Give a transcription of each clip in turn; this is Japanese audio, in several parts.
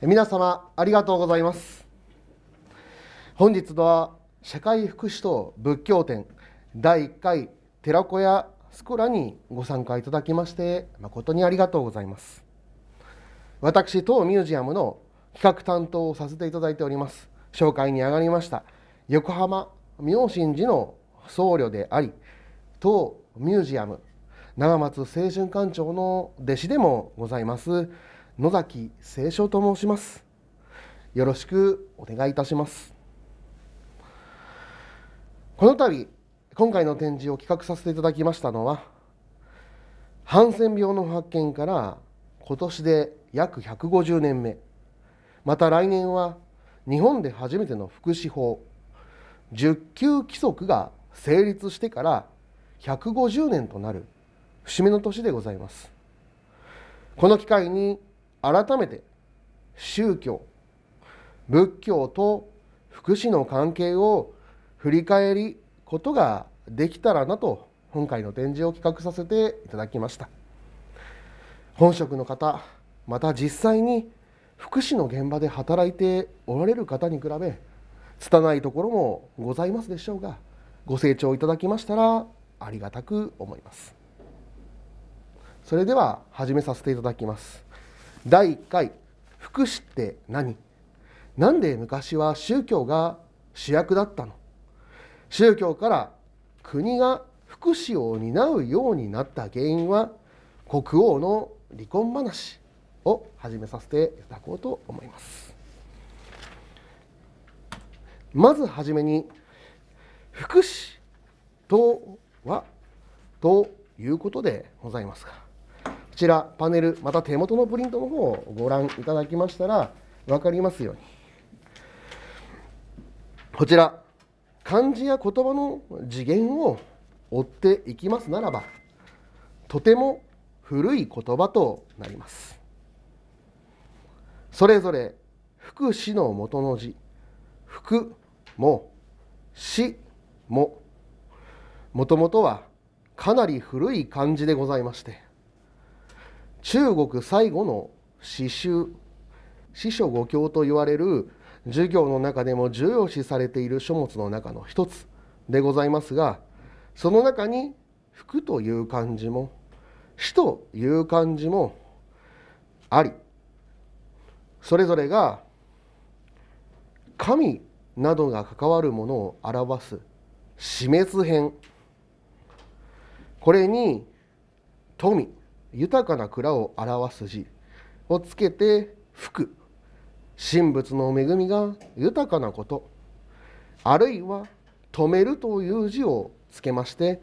皆様ありがとうございます本日は社会福祉と仏教展第1回寺子屋スコラにご参加いただきまして誠にありがとうございます私当ミュージアムの企画担当をさせていただいております紹介に上がりました横浜明神寺の僧侶であり当ミュージアム長松青春館長の弟子でもございます野崎清少と申しますよろしくお願いいたしますこの度今回の展示を企画させていただきましたのはハンセン病の発見から今年で約150年目また来年は日本で初めての福祉法十級規則が成立してから150年となる節目の年でございますこの機会に改めて宗教仏教と福祉の関係を振り返りことができたらなと今回の展示を企画させていただきました本職の方また実際に福祉の現場で働いておられる方に比べ拙いところもございますでしょうがご清聴いただきましたらありがたく思いますそれでは始めさせていただきます第1回福祉って何なんで昔は宗教が主役だったの宗教から国が福祉を担うようになった原因は国王の離婚話を始めさせていただこうと思いますまずはじめに福祉とはということでございますがちらパネルまた手元のプリントの方をご覧いただきましたら分かりますようにこちら漢字や言葉の次元を追っていきますならばとても古い言葉となりますそれぞれ福祉の元の字福も死ももともとはかなり古い漢字でございまして中国最後の詩集詩書五経と言われる授業の中でも重要視されている書物の中の一つでございますがその中に「服」という漢字も「死」という漢字もありそれぞれが神などが関わるものを表す死滅編これに富豊かな蔵を表す字をつけて福神仏の恵みが豊かなことあるいは止めるという字をつけまして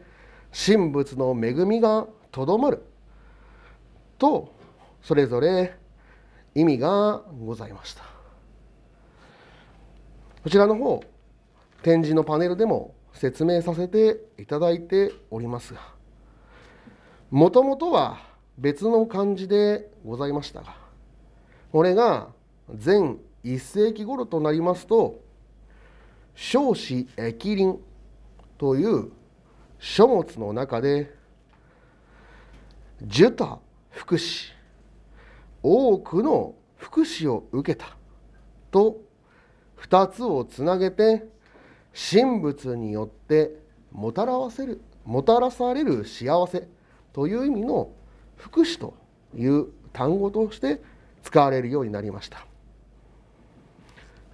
神仏の恵みがとどまるとそれぞれ意味がございましたこちらの方展示のパネルでも説明させていただいておりますがもともとは別の漢字でございましたがこれが全1世紀頃となりますと少子疫林という書物の中で受他福祉多くの福祉を受けたと2つをつなげて神仏によってもたらわせるもたらされる幸せという意味の「福祉という単語として使われるようになりました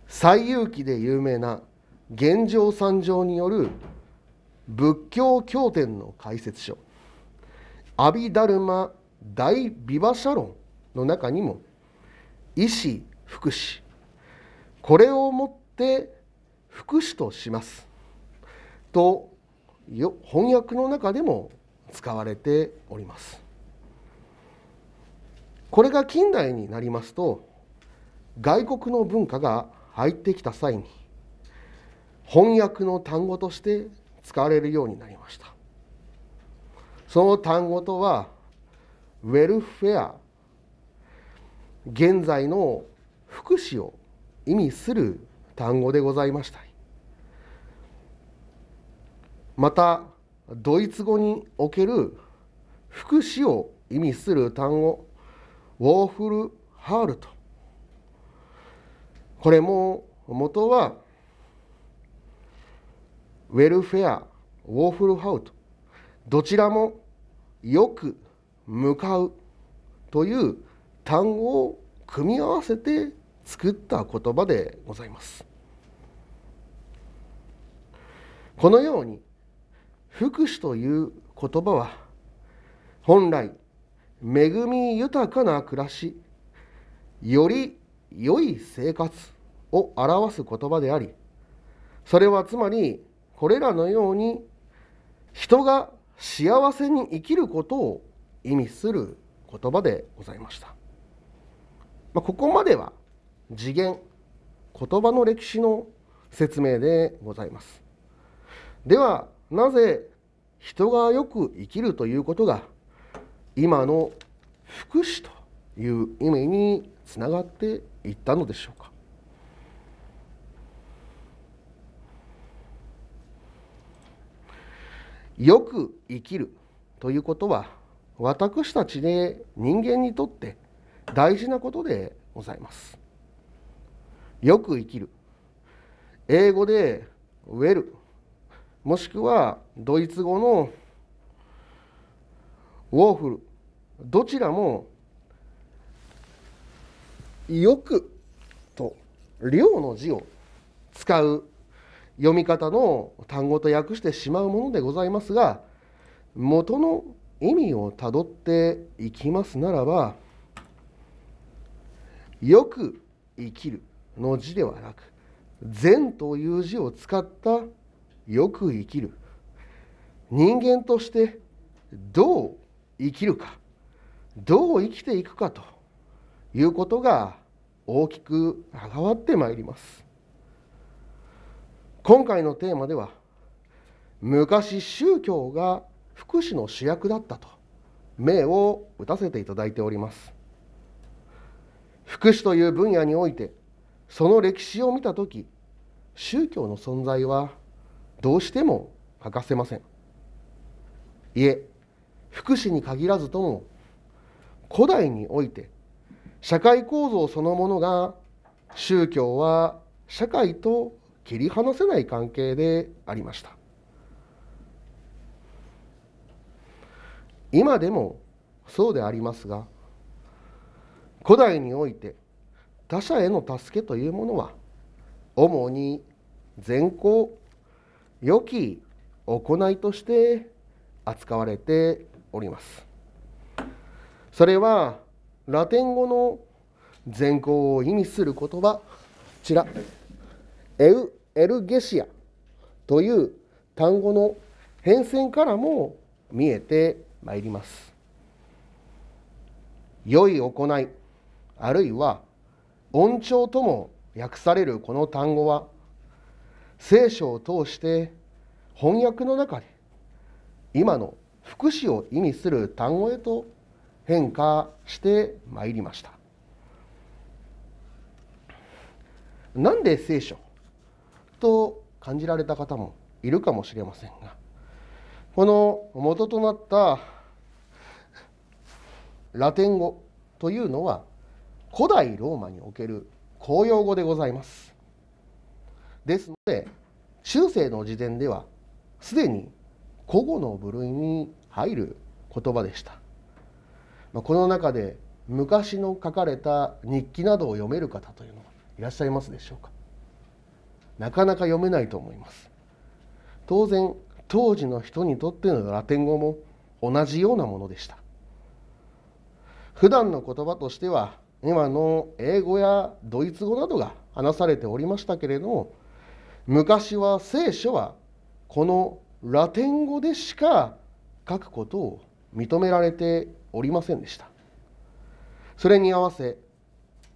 西遊記で有名な玄奘三条による仏教経典の解説書「阿ビダルマ大ビバシャ論」の中にも「医師福祉」これをもって福祉としますと翻訳の中でも使われております。これが近代になりますと外国の文化が入ってきた際に翻訳の単語として使われるようになりましたその単語とはウェルフェア現在の福祉を意味する単語でございましたまたドイツ語における福祉を意味する単語ウォーフルハールトこれも元はウェルフェアウォーフルハウトどちらもよく向かうという単語を組み合わせて作った言葉でございますこのように福祉という言葉は本来恵み豊かな暮らしより良い生活を表す言葉でありそれはつまりこれらのように人が幸せに生きることを意味する言葉でございました、まあ、ここまでは次元言葉の歴史の説明でございますではなぜ人がよく生きるということが今の福祉という意味につながっていったのでしょうかよく生きるということは私たちで人間にとって大事なことでございますよく生きる英語でウェルもしくはドイツ語のウォーフルどちらも「よく」と「量」の字を使う読み方の単語と訳してしまうものでございますが元の意味をたどっていきますならば「よく生きる」の字ではなく「善」という字を使った「よく生きる」人間としてどう生きるかどう生きていくかということが大きく関わってまいります今回のテーマでは昔宗教が福祉の主役だったと銘を打たせていただいております福祉という分野においてその歴史を見た時宗教の存在はどうしても欠かせませんいえ福祉に限らずとも古代において社会構造そのものが宗教は社会と切り離せない関係でありました今でもそうでありますが古代において他者への助けというものは主に善行良き行いとして扱われておりますそれはラテン語の善行を意味する言葉こちらエウ・エルゲシアという単語の変遷からも見えてまいります良い行いあるいは恩寵とも訳されるこの単語は聖書を通して翻訳の中で今の福祉を意味する単語へと変化してまいりましたなんで聖書と感じられた方もいるかもしれませんがこの元となったラテン語というのは古代ローマにおける公用語でございますですので中世の時点ではすでに古語の部類に入る言葉でした、まあ、この中で昔の書かれた日記などを読める方というのはいらっしゃいますでしょうかなかなか読めないと思います当然当時の人にとってのラテン語も同じようなものでした普段の言葉としては今の英語やドイツ語などが話されておりましたけれども昔は聖書はこのラテン語でしか書くことを認められておりませんでしたそれに合わせ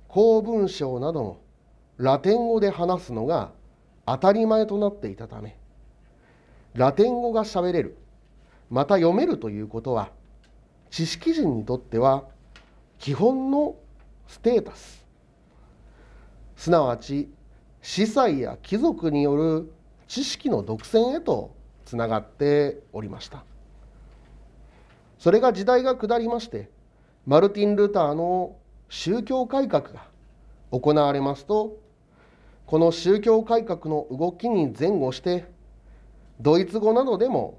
公文書などもラテン語で話すのが当たり前となっていたためラテン語がしゃべれるまた読めるということは知識人にとっては基本のステータスすなわち司祭や貴族による知識の独占へとつながっておりましたそれが時代が下りましてマルティン・ルターの宗教改革が行われますとこの宗教改革の動きに前後してドイツ語などでも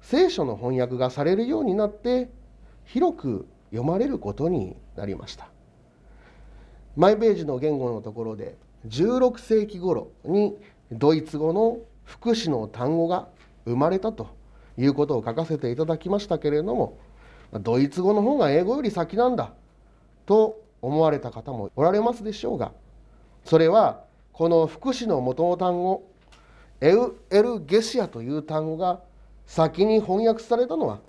聖書の翻訳がされるようになって広く読まれることになりましたマイページの言語のところで16世紀頃にドイツ語の福祉の単語が生まれたということを書かせていただきましたけれどもドイツ語の方が英語より先なんだと思われた方もおられますでしょうがそれはこの福祉の元の単語エウエルゲシアという単語が先に翻訳されたのは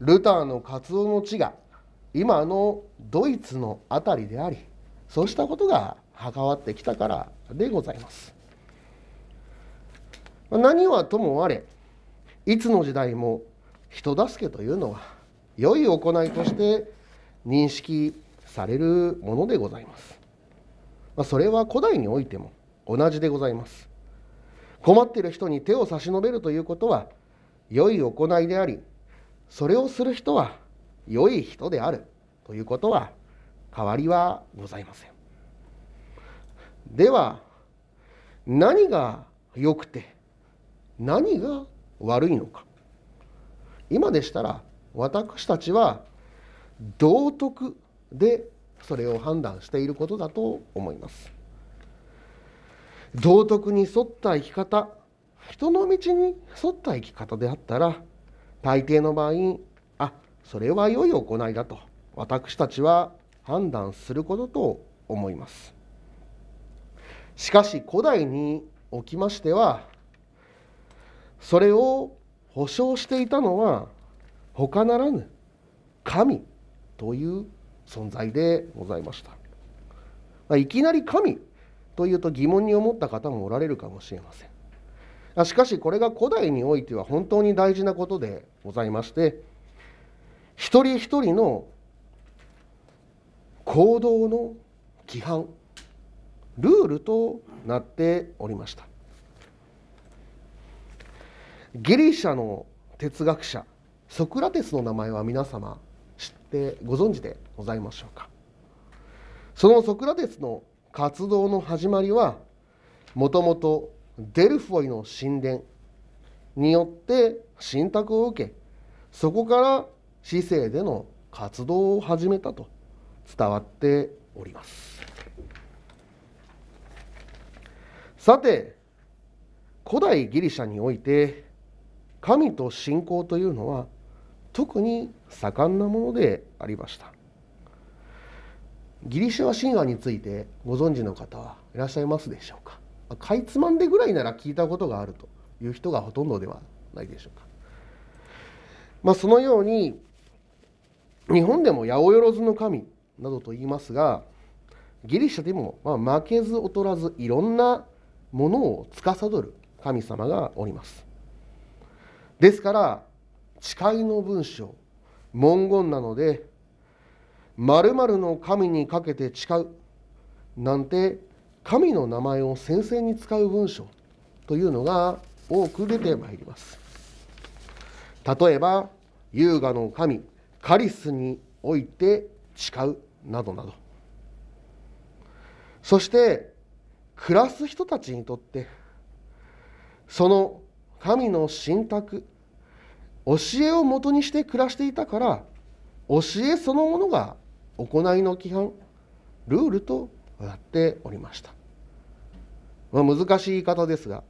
ルターの活動の地が今のドイツの辺りでありそうしたことが関わってきたからでございます。何はともあれいつの時代も人助けというのは良い行いとして認識されるものでございます、まそれは古代においても同じでございます困っている人に手を差し伸べるということは良い行いでありそれをする人は良い人であるということは変わりはございませんでは何が良くて何が悪いのか今でしたら私たちは道徳でそれを判断していることだと思います道徳に沿った生き方人の道に沿った生き方であったら大抵の場合あそれは良い行いだと私たちは判断することと思いますしかし古代におきましてはそれを保証していたのは他ならぬ神という存在でございました、まあ、いきなり神というと疑問に思った方もおられるかもしれませんしかしこれが古代においては本当に大事なことでございまして一人一人の行動の規範ルールとなっておりましたギリシャの哲学者ソクラテスの名前は皆様知ってご存知でございましょうかそのソクラテスの活動の始まりはもともとデルフォイの神殿によって信託を受けそこから市政での活動を始めたと伝わっておりますさて古代ギリシャにおいて神と信仰というのは特に盛んなものでありましたギリシャ神話についてご存知の方はいらっしゃいますでしょうかかいつまんでぐらいなら聞いたことがあるという人がほとんどではないでしょうか、まあ、そのように日本でも八百万の神などと言いますがギリシャでもま負けず劣らずいろんなものを司る神様がおりますですから誓いの文章文言なのでまるの神にかけて誓うなんて神の名前を先生に使う文章というのが多く出てまいります例えば優雅の神カリスにおいて誓うなどなどそして暮らす人たちにとってその神の信託教えをもとにして暮らしていたから教えそのものが行いの規範ルールとなっておりました、まあ、難しい言い方ですが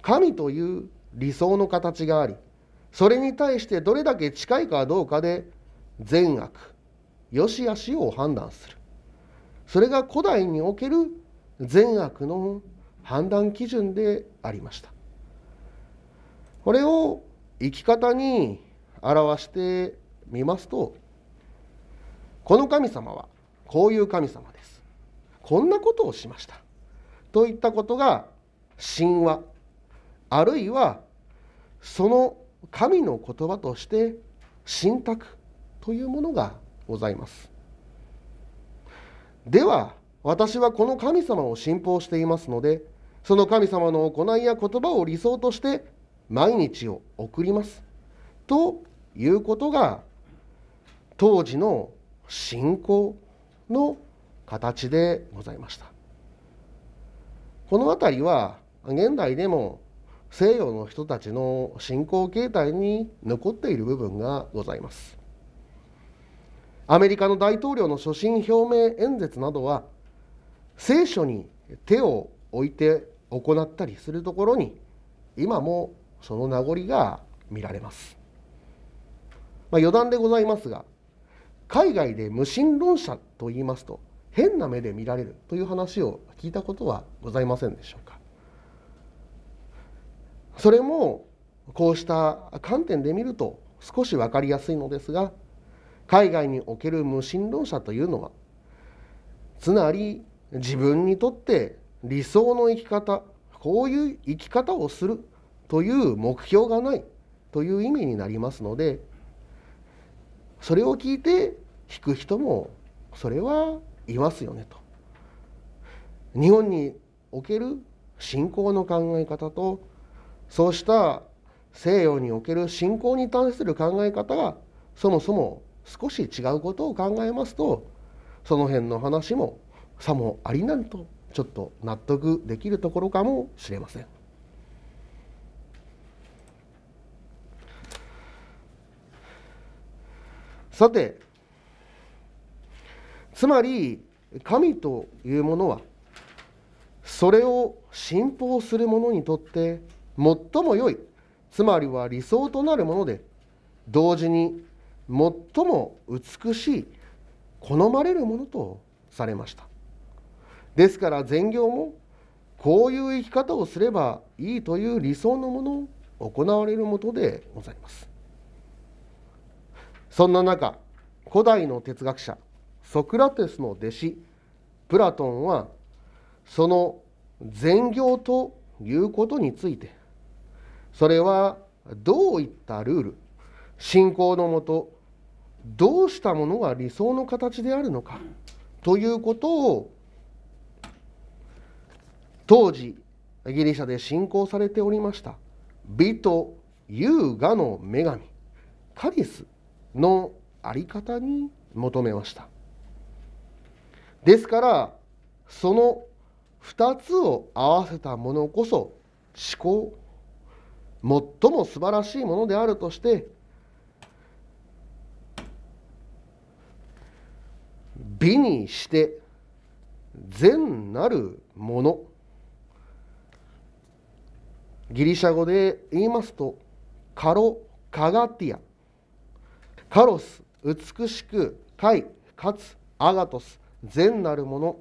神という理想の形がありそれに対してどれだけ近いかどうかで善悪良し悪しを判断するそれが古代における善悪の判断基準でありましたこれを生き方に表してみますとこの神様はこういう神様ですこんなことをしましたといったことが神話あるいはその神の言葉として信託というものがございますでは私はこの神様を信奉していますのでその神様の行いや言葉を理想として毎日を送りますということが当時の信仰の形でございましたこの辺りは現代でも西洋の人たちの信仰形態に残っている部分がございますアメリカの大統領の所信表明演説などは聖書に手を置いて行ったりするところに今もその名残が見られます。まあ、余談でございますが海外で無神論者と言いますと変な目で見られるという話を聞いたことはございませんでしょうかそれもこうした観点で見ると少し分かりやすいのですが海外における無神論者というのはつまり自分にとって理想の生き方こういう生き方をするという目標がないという意味になりますのでそれを聞いて引く人もそれはいますよねと。日本における信仰の考え方とそうした西洋における信仰に対する考え方がそもそも少し違うことを考えますとその辺の話もさもありなんとちょっと納得できるところかもしれません。さてつまり神というものはそれを信奉する者にとって最も良いつまりは理想となるもので同時に最も美しい好まれるものとされましたですから善行もこういう生き方をすればいいという理想のものを行われるもとでございますそんな中古代の哲学者ソクラテスの弟子プラトンはその善行ということについてそれはどういったルール信仰のもとどうしたものが理想の形であるのかということを当時ギリシャで信仰されておりました美と優雅の女神カリスの在り方に求めましたですからその2つを合わせたものこそ思考最も素晴らしいものであるとして美にして善なるものギリシャ語で言いますとカロ・カガティアカロス美しく快かつアガトス善なるもの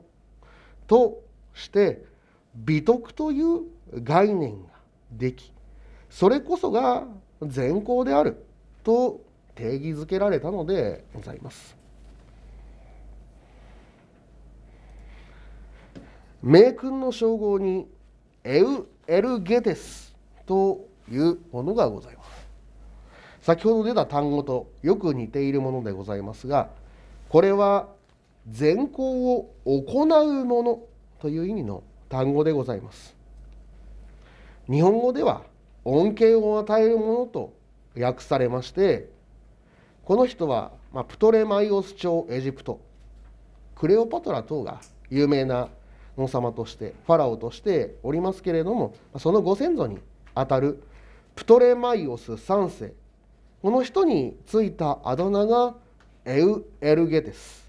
として美徳という概念ができそれこそが善行であると定義づけられたのでございます。名君の称号にエウ・エルゲテスというものがございます。先ほど出た単語とよく似ているものでございますがこれは善行を行うものという意味の単語でございます日本語では恩恵を与えるものと訳されましてこの人は、まあ、プトレマイオス朝エジプトクレオパトラ等が有名な王様としてファラオとしておりますけれどもそのご先祖にあたるプトレマイオス3世この人についたあだ名がエウエルゲです。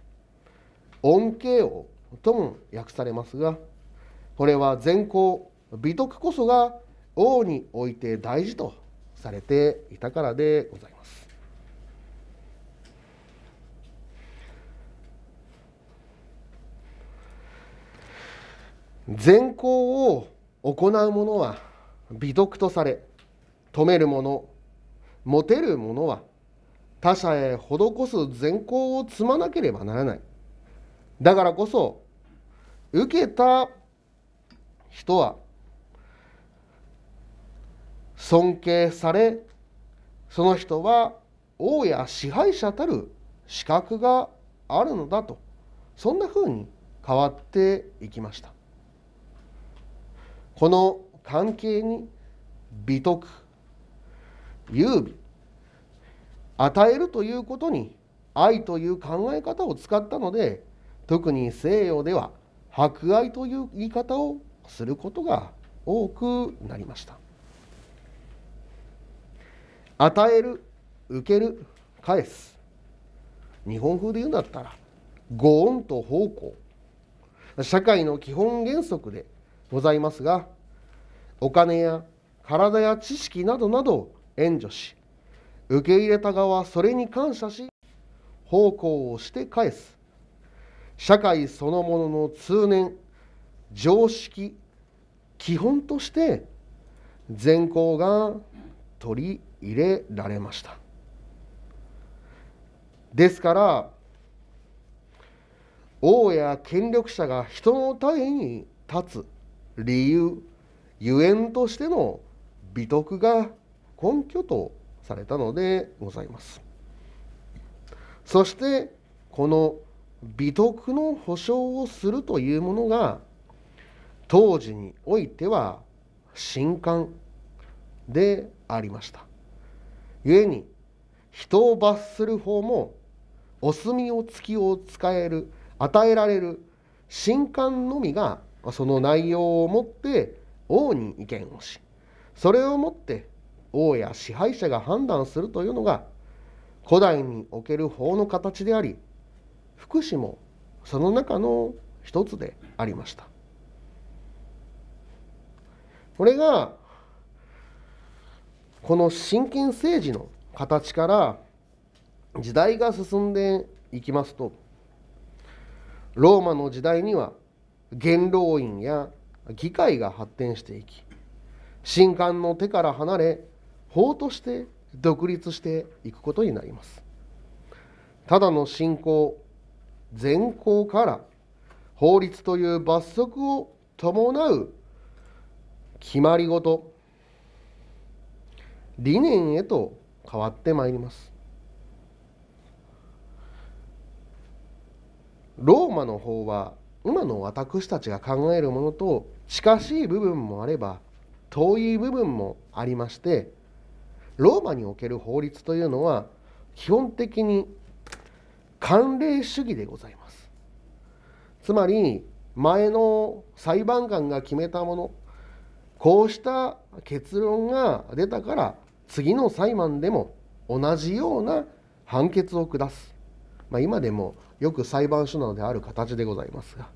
恩恵王とも訳されますがこれは善行美徳こそが王において大事とされていたからでございます。善行を行う者は美徳とされ止める者持てるのは他者へ施す善行を積まなければならないだからこそ受けた人は尊敬されその人は王や支配者たる資格があるのだとそんなふうに変わっていきましたこの関係に美徳優美与えるということに愛という考え方を使ったので特に西洋では博愛という言い方をすることが多くなりました与える受ける返す日本風で言うんだったらご恩と奉公社会の基本原則でございますがお金や体や知識などなど援助し受け入れた側それに感謝し奉公をして返す社会そのものの通念常識基本として善行が取り入れられましたですから王や権力者が人のために立つ理由ゆえんとしての美徳が根拠とされたのでございます。そしてこの美徳の保障をするというものが当時においては新刊でありました。故に人を罰する方もお墨を付きを使える与えられる新刊のみがその内容をもって王に意見をしそれをもって王や支配者が判断するというのが古代における法の形であり福祉もその中の一つでありましたこれがこの親権政治の形から時代が進んでいきますとローマの時代には元老院や議会が発展していき神官の手から離れ法として独立していくことになりますただの信仰善行から法律という罰則を伴う決まり事理念へと変わってまいりますローマの法は今の私たちが考えるものと近しい部分もあれば遠い部分もありましてローマにおける法律というのは基本的に慣例主義でございますつまり前の裁判官が決めたものこうした結論が出たから次の裁判でも同じような判決を下す、まあ、今でもよく裁判所なのである形でございますが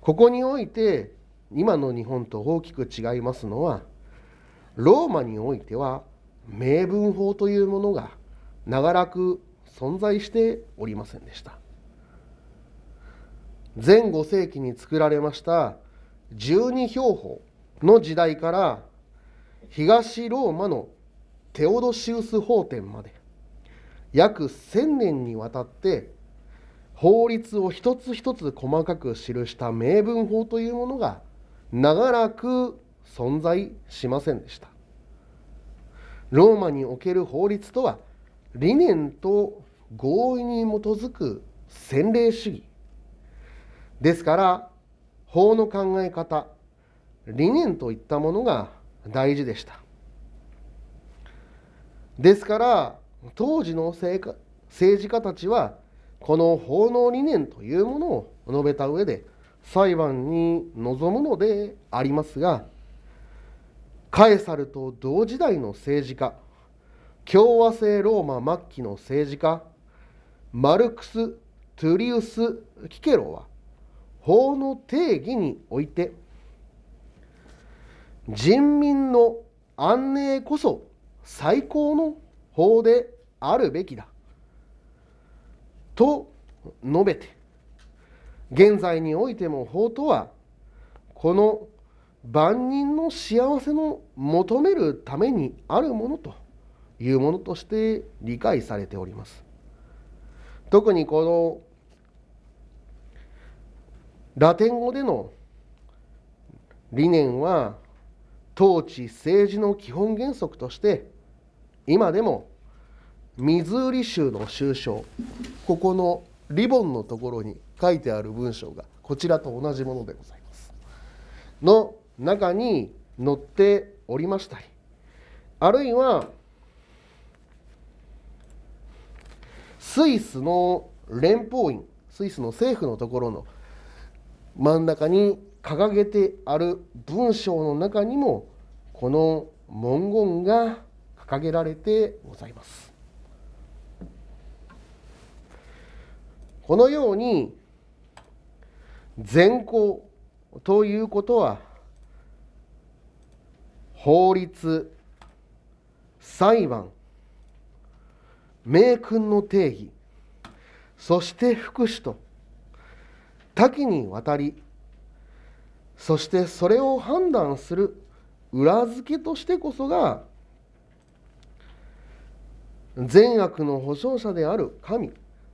ここにおいて今の日本と大きく違いますのはローマにおいては明文法というものが長らく存在しておりませんでした前5世紀に作られました十二標法の時代から東ローマのテオドシウス法典まで約1000年にわたって法律を一つ一つ細かく記した名文法というものが長らく存在しませんでしたローマにおける法律とは理念と合意に基づく洗礼主義ですから法の考え方理念といったものが大事でしたですから当時の政治家たちはこの法の理念というものを述べた上で裁判に臨むのでありますがカエサルと同時代の政治家共和制ローマ末期の政治家マルクス・トゥリウス・キケロは法の定義において人民の安寧こそ最高の法であるべきだと述べて現在においても法とはこの万人の幸せの求めるためにあるものというものとして理解されております特にこのラテン語での理念は統治政治の基本原則として今でもミズーリ州の州章ここのリボンのところに書いてある文章がこちらと同じものでございますの中に乗っておりましたりあるいはスイスの連邦院スイスの政府のところの真ん中に掲げてある文章の中にもこの文言が掲げられてございます。このように善行ということは法律裁判名君の定義そして福祉と多岐にわたりそしてそれを判断する裏付けとしてこそが善悪の保証者である神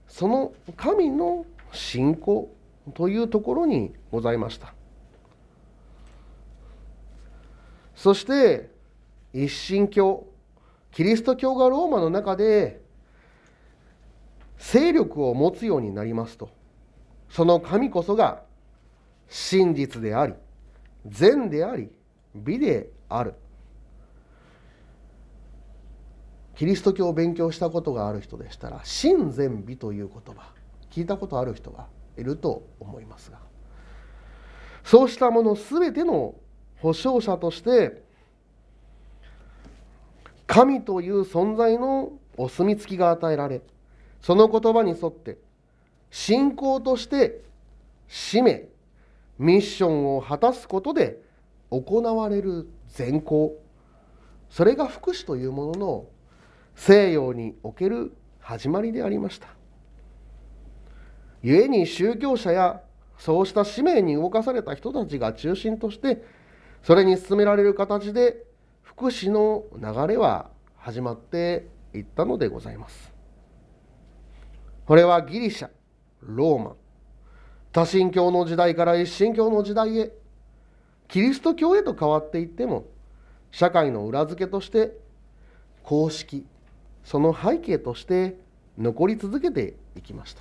その神の信仰というところにございました。そして一神教キリスト教がローマの中で勢力を持つようになりますとその神こそが真実であり善であり美であるキリスト教を勉強したことがある人でしたら真善美という言葉聞いたことある人がいると思いますがそうしたもの全ての保証者として神という存在のお墨付きが与えられその言葉に沿って信仰として使命ミッションを果たすことで行われる善行それが福祉というものの西洋における始まりでありました故に宗教者やそうした使命に動かされた人たちが中心としてそれに進められる形で福祉の流れは始まっていったのでございますこれはギリシャローマ多神教の時代から一神教の時代へキリスト教へと変わっていっても社会の裏付けとして公式その背景として残り続けていきまし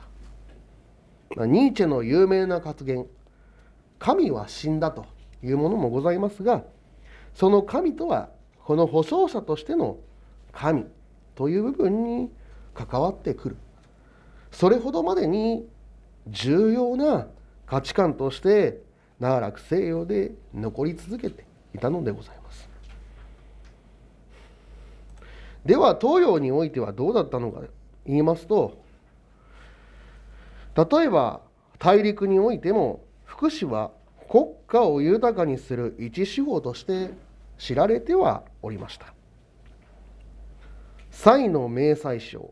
たニーチェの有名な発言「神は死んだ」というものもございますがその神とはこの保証者としての神という部分に関わってくるそれほどまでに重要な価値観として長らく西洋で残り続けていたのでございますでは東洋においてはどうだったのか言いますと例えば大陸においても福祉は国家を豊かにする一司法として知られてはおりました蔡の明細賞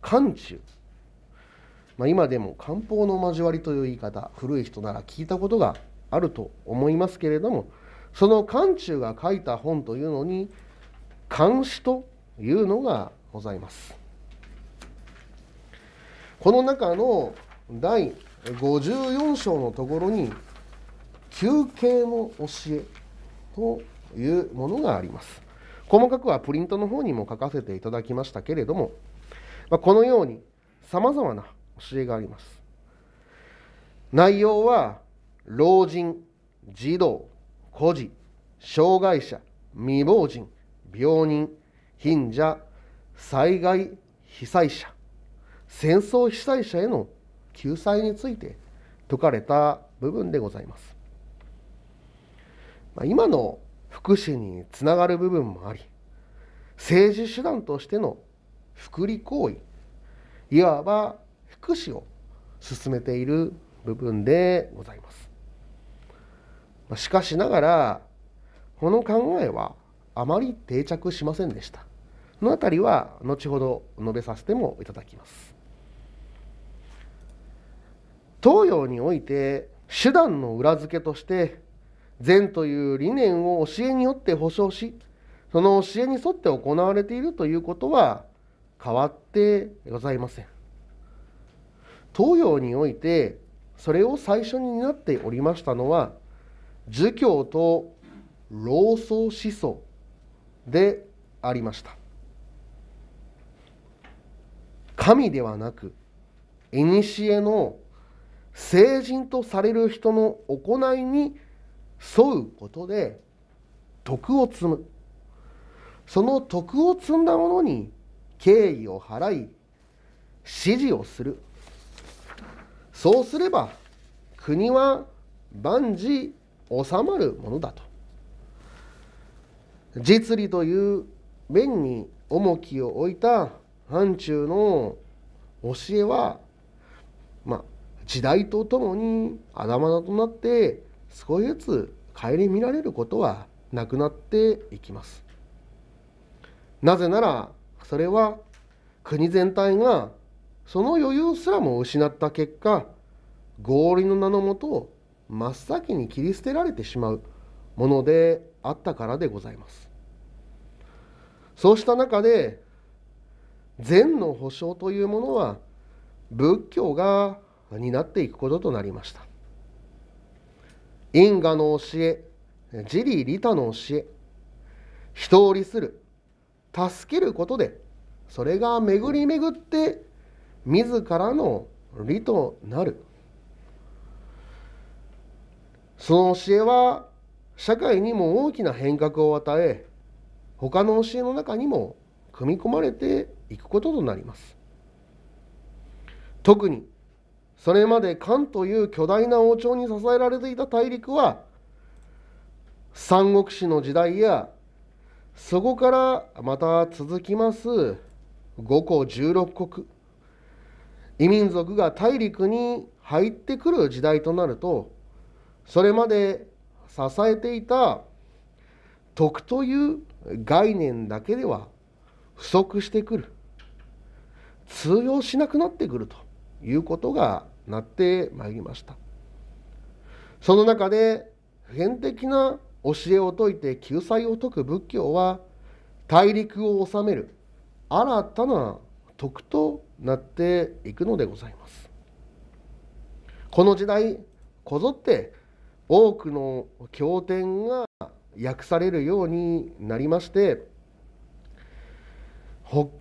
漢中、まあ、今でも漢方の交わりという言い方古い人なら聞いたことがあると思いますけれどもその漢中が書いた本というのに漢詩というのがございますこの中の第54章のところに休憩の教えというものがあります細かくはプリントの方にも書かせていただきましたけれども、まこのようにさまざまな教えがあります内容は老人児童孤児障害者未亡人病人貧者災害被災者戦争被災者への救済について説かれた部分でございますまあ、今の福祉につながる部分もあり政治手段としての福利行為いわば福祉を進めている部分でございます。しかしながらこの考えはあまり定着しませんでした。のあたりは後ほど述べさせてもいただきます。東洋において手段の裏付けとして善という理念を教えによって保証しその教えに沿って行われているということは変わってございません東洋においてそれを最初に担っておりましたのは儒教と老僧思想でありました神ではなく古の聖人とされる人の行いに沿うことで徳を積むその徳を積んだ者に敬意を払い支持をするそうすれば国は万事収まるものだと実利という面に重きを置いた範疇の教えは、まあ、時代とともにあだまだとなって少しずつ顧みられることはなくなっていきます。なぜならそれは国全体がその余裕すらも失った結果合理の名のもと真っ先に切り捨てられてしまうものであったからでございます。そうした中で善の保障というものは仏教が担っていくこととなりました。因果の教え自利利他の教え人を利する助けることでそれが巡り巡って自らの利となるその教えは社会にも大きな変革を与え他の教えの中にも組み込まれていくこととなります特にそれまで漢という巨大な王朝に支えられていた大陸は三国志の時代やそこからまた続きます五個十六国異民族が大陸に入ってくる時代となるとそれまで支えていた徳という概念だけでは不足してくる通用しなくなってくるということがなってまいりましたその中で普遍的な教えを説いて救済を説く仏教は大陸を治める新たな徳となっていくのでございますこの時代こぞって多くの経典が訳されるようになりまして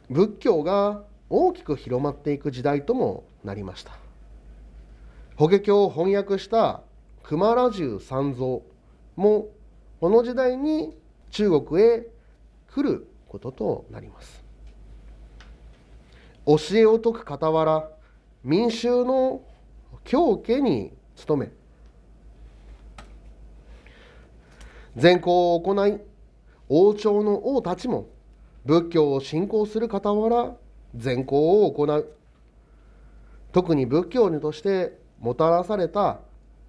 仏教が大きく広まっていく時代ともなりました。法華経を翻訳した熊羅十三蔵もこの時代に中国へ来ることとなります教えを説く傍ら民衆の教家に努め善行を行い王朝の王たちも仏教を信仰する傍ら善行を行う特に仏教にとしてもたらされた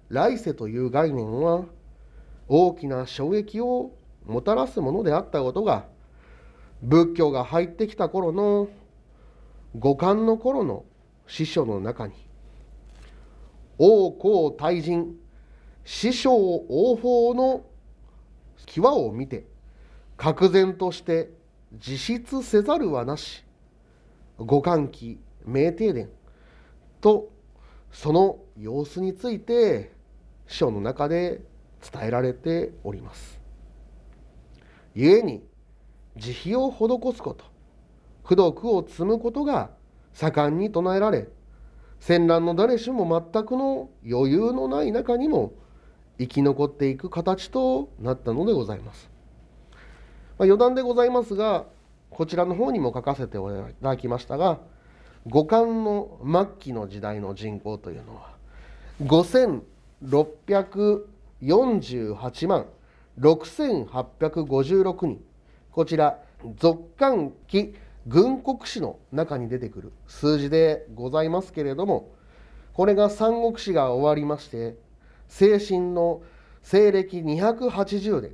来世という概念は大きな衝撃をもたらすものであったことが仏教が入ってきた頃の五感の頃の師匠の中に王公大陣師匠王法の際を見て格然として自失せざるはなし五感期明停伝とその様子について師匠の中で伝えられております。故に慈悲を施すこと功徳を積むことが盛んに唱えられ戦乱の誰しも全くの余裕のない中にも生き残っていく形となったのでございます。まあ、余談でございますがこちらの方にも書かせていただきましたが五冠の末期の時代の人口というのは5648万6856人こちら続韓期軍国史の中に出てくる数字でございますけれどもこれが三国史が終わりまして精神の西暦280年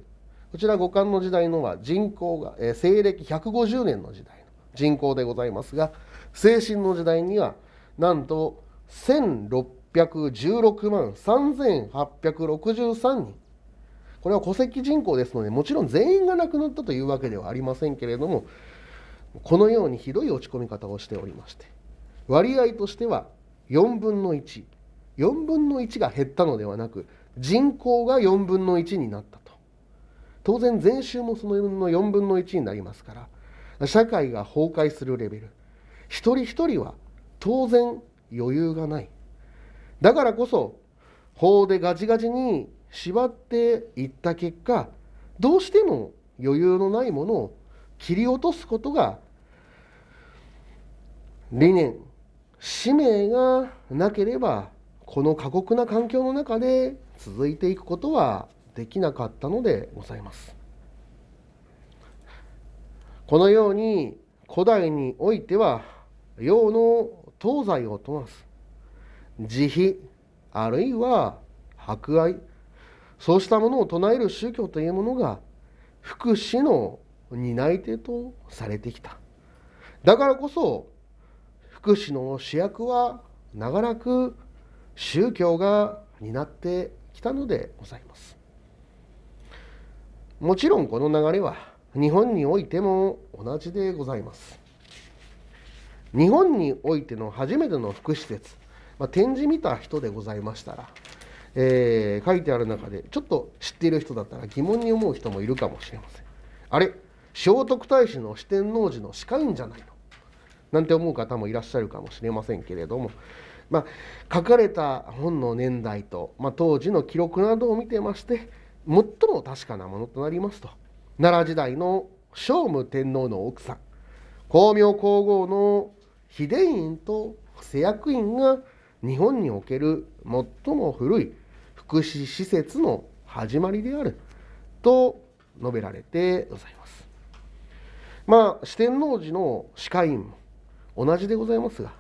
こちら五冠の時代のは人口が、えー、西暦150年の時代の人口でございますが精神の時代にはなんと1616万3863人これは戸籍人口ですのでもちろん全員が亡くなったというわけではありませんけれどもこのようにひどい落ち込み方をしておりまして割合としては4分の14分の1が減ったのではなく人口が4分の1になったと当然税収もその4分の1になりますから社会が崩壊するレベル一人一人は当然余裕がないだからこそ法でガチガチに縛っていった結果どうしても余裕のないものを切り落とすことが理念使命がなければこの過酷な環境の中で続いていくことはできなかったのでございます。このように古代においては洋の東西を問わず慈悲あるいは博愛そうしたものを唱える宗教というものが福祉の担い手とされてきただからこそ福祉の主役は長らく宗教が担ってきたのでございますもちろんこの流れは日本においても同じでございます日本においての初めての福祉施設、まあ、展示見た人でございましたら、えー、書いてある中でちょっと知っている人だったら疑問に思う人もいるかもしれませんあれ聖徳太子の四天王寺の近いんじゃないのなんて思う方もいらっしゃるかもしれませんけれども、まあ、書かれた本の年代と、まあ、当時の記録などを見てまして最も確かなものとなりますと奈良時代の聖武天皇の奥さん光明皇后の秀院と施薬院が日本における最も古い福祉施設の始まりであると述べられてございます。まあ四天王寺の歯科医院も同じでございますが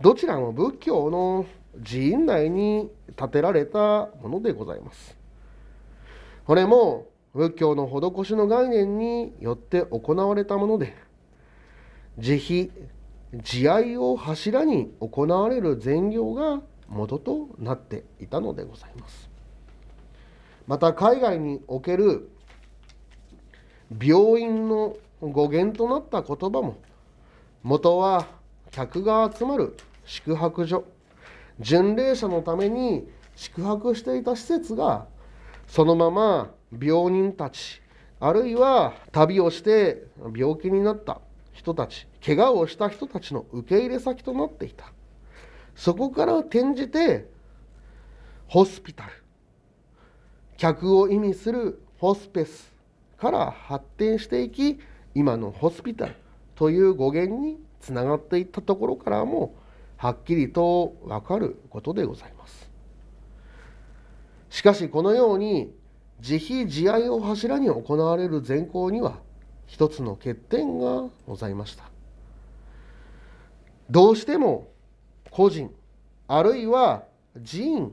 どちらも仏教の寺院内に建てられたものでございます。これも仏教の施しの概念によって行われたもので慈悲慈愛を柱に行われる善行が元となっていたのでございますまた海外における病院の語源となった言葉も元は客が集まる宿泊所巡礼者のために宿泊していた施設がそのまま病人たちあるいは旅をして病気になった人たち怪我をした人たちの受け入れ先となっていたそこから転じてホスピタル客を意味するホスペスから発展していき今のホスピタルという語源につながっていったところからもはっきりと分かることでございますしかしこのように慈悲慈愛を柱に行われる善行には一つの欠点がございましたどうしても個人あるいは寺院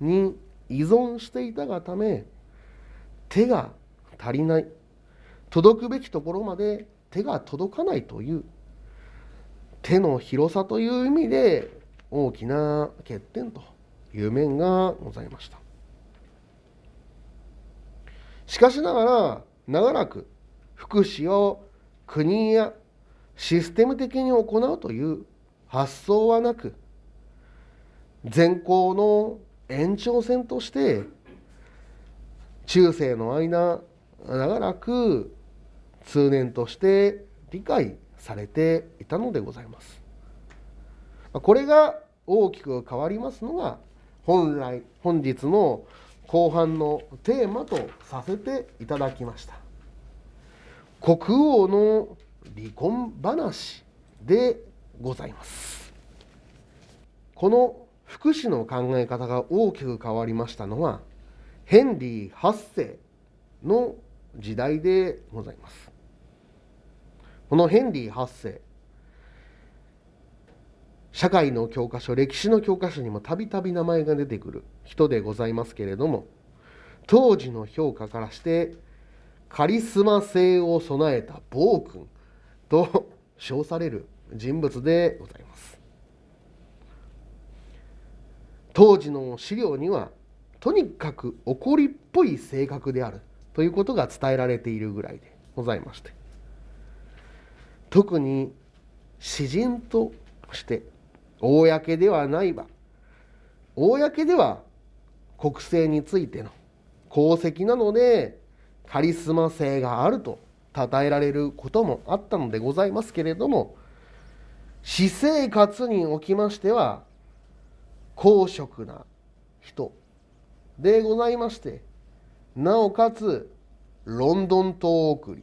に依存していたがため手が足りない届くべきところまで手が届かないという手の広さという意味で大きな欠点という面がございましたしかしながら長らく福祉を国やシステム的に行うという発想はなく善行の延長線として中世の間長らく通念として理解されていたのでございます。これが大きく変わりますのが本来本日の後半のテーマとさせていただきました。国王の離婚話でございますこの福祉の考え方が大きく変わりましたのはヘンリー8世の時代でございますこのヘンリー8世社会の教科書歴史の教科書にもたびたび名前が出てくる人でございますけれども当時の評価からしてカリスマ性を備えた暴君と称される人物でございます当時の資料にはとにかく怒りっぽい性格であるということが伝えられているぐらいでございまして特に詩人として公ではないば公では国政についての功績なのでカリスマ性があると称えられることもあったのでございますけれども私生活におきましては公職な人でございましてなおかつロンドン島送り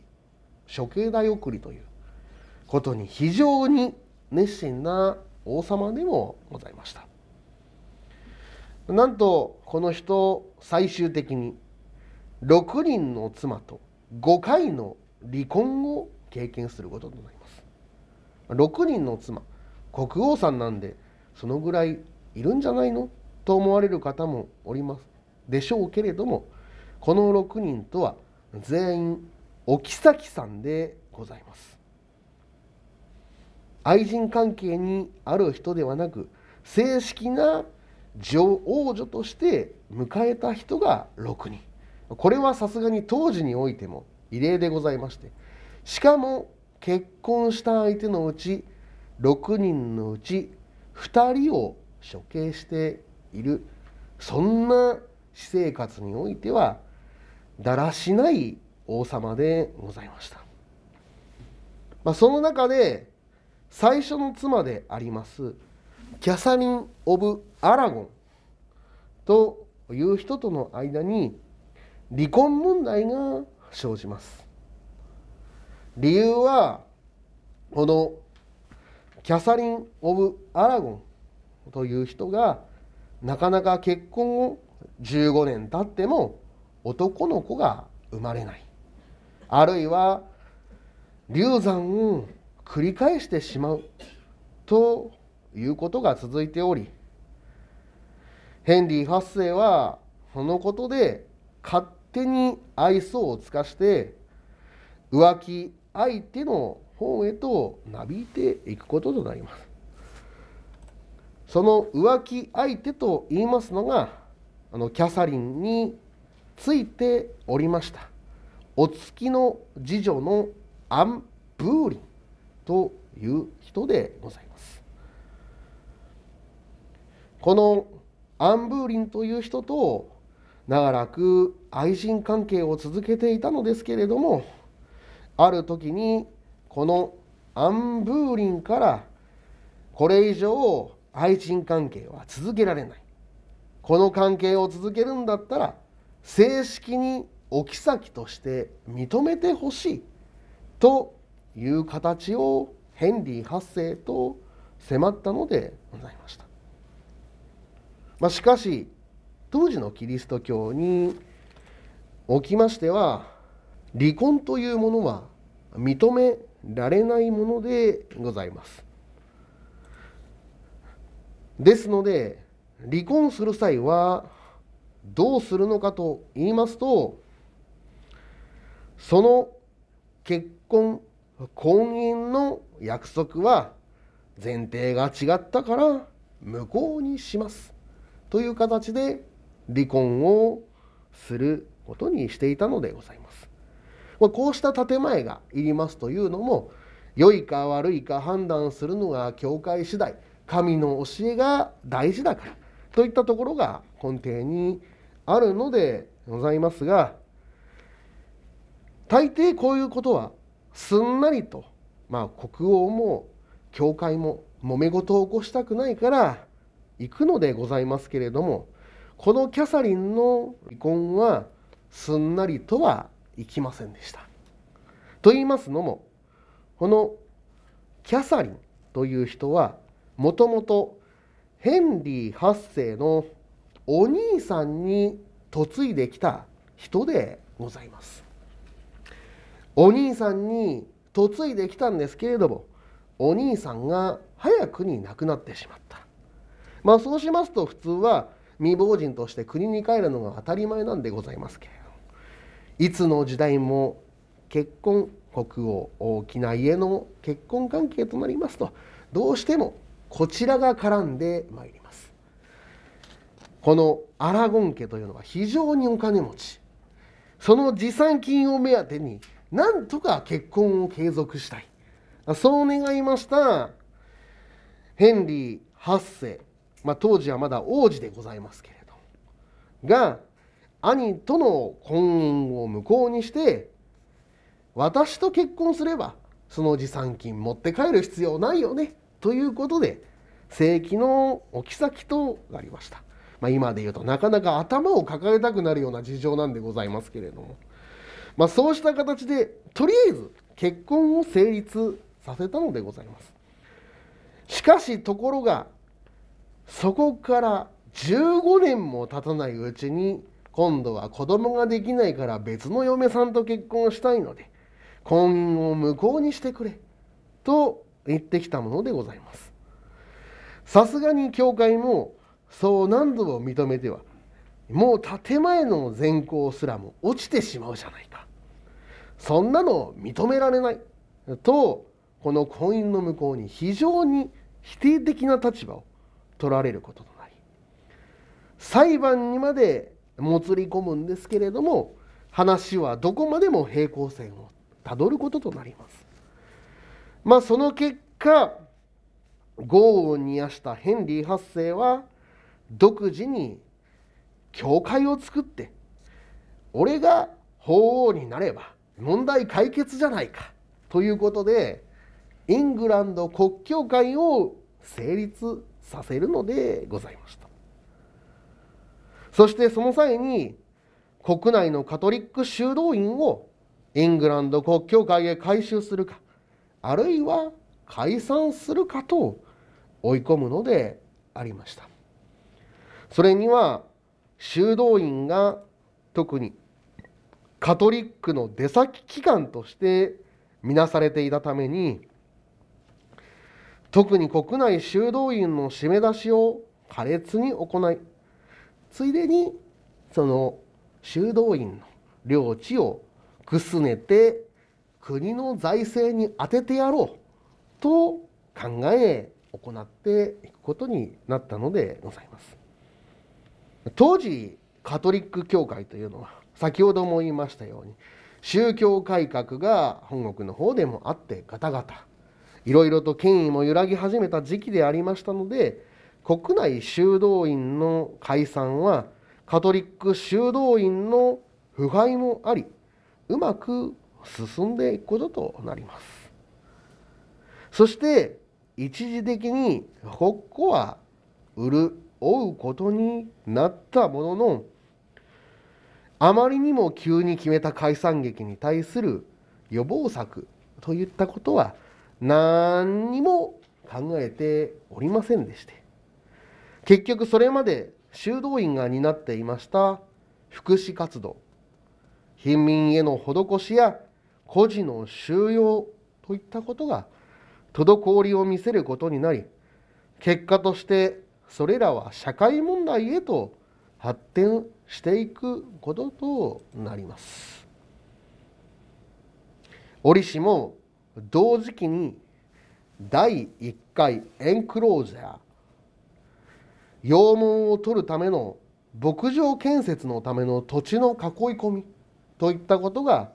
処刑台送りということに非常に熱心な王様でもございましたなんとこの人最終的に6人の妻と5回の離婚を経験することとなります6人の妻国王さんなんでそのぐらいいるんじゃないのと思われる方もおりますでしょうけれどもこの6人とは全員お妃さんでございます愛人関係にある人ではなく正式な女王女として迎えた人が6人これはさすがに当時においても異例でございましてしかも結婚した相手のうち6人のうち2人を処刑しているそんな私生活においてはだらしない王様でございました、まあ、その中で最初の妻でありますキャサリン・オブ・アラゴンという人との間に離婚問題が生じます理由はこのキャサリン・オブ・アラゴンという人がなかなか結婚を15年経っても男の子が生まれないあるいは流産を繰り返してしまうということが続いておりヘンリー8世はそのことで葛手に愛想を尽かして浮気相手の方へとなびいていくこととなります。その浮気相手と言いますのがあのキャサリンについておりましたお月の次女のアン・ブーリンという人でございますこのアン・ブーリンという人と長らく愛人関係を続けていたのですけれどもある時にこのアン・ブーリンからこれ以上愛人関係は続けられないこの関係を続けるんだったら正式にお妃として認めてほしいという形をヘンリー8世と迫ったのでございました、まあ、しかし当時のキリスト教におきましては離婚というものは認められないものでございます。ですので離婚する際はどうするのかと言いますとその結婚婚姻の約束は前提が違ったから無効にしますという形で離婚をすることにしていたのでございます。まこうした建前がいりますというのも良いか悪いか判断するのが教会次第神の教えが大事だからといったところが根底にあるのでございますが大抵こういうことはすんなりと、まあ、国王も教会も揉め事を起こしたくないから行くのでございますけれどもこのキャサリンの離婚はすんなりとはいきませんでした。と言いますのもこのキャサリンという人はもともとヘンリー8世のお兄さんに嫁いできた人でございます。お兄さんに嫁いできたんですけれどもお兄さんが早くに亡くなってしまった。まあそうしますと普通は未亡人として国に帰るのが当たり前なんでございますけれどいつの時代も結婚国王大きな家の結婚関係となりますとどうしてもこちらが絡んでまいりますこのアラゴン家というのは非常にお金持ちその持参金を目当てになんとか結婚を継続したいそう願いましたヘンリー8世まあ、当時はまだ王子でございますけれどが兄との婚姻を無効にして私と結婚すればその持参金持って帰る必要ないよねということで正規の置き先となりました、まあ、今で言うとなかなか頭を抱えたくなるような事情なんでございますけれども、まあ、そうした形でとりあえず結婚を成立させたのでございますしかしところがそこから15年も経たないうちに今度は子供ができないから別の嫁さんと結婚したいので婚姻を無効にしてくれと言ってきたものでございますさすがに教会もそう何度も認めてはもう建前の善行すらも落ちてしまうじゃないかそんなの認められないとこの婚姻の無効に非常に否定的な立場を取られることとなり裁判にまでもつり込むんですけれども話はどこまでも平行線をたどることとなります。まあ、その結果豪雨にやしたヘンリー8世は独自に教会を作って俺が法王になれば問題解決じゃないかということでイングランド国教会を成立させるのでございましたそしてその際に国内のカトリック修道院をイングランド国教会へ改修するかあるいは解散するかと追い込むのでありましたそれには修道院が特にカトリックの出先機関として見なされていたために特に国内修道院の締め出しを苛烈に行いついでにその修道院の領地をくすねて国の財政に充ててやろうと考え行っていくことになったのでございます。当時カトリック教会というのは先ほども言いましたように宗教改革が本国の方でもあってガタガタいろいろと権威も揺らぎ始めた時期でありましたので国内修道院の解散はカトリック修道院の腐敗もありうまく進んでいくこととなりますそして一時的に国庫は潤うことになったもののあまりにも急に決めた解散劇に対する予防策といったことは何にも考えておりませんでして結局それまで修道院が担っていました福祉活動貧民への施しや孤児の収容といったことが滞りを見せることになり結果としてそれらは社会問題へと発展していくこととなります。折しも同時期に第1回エンクロージャー羊毛を取るための牧場建設のための土地の囲い込みといったことが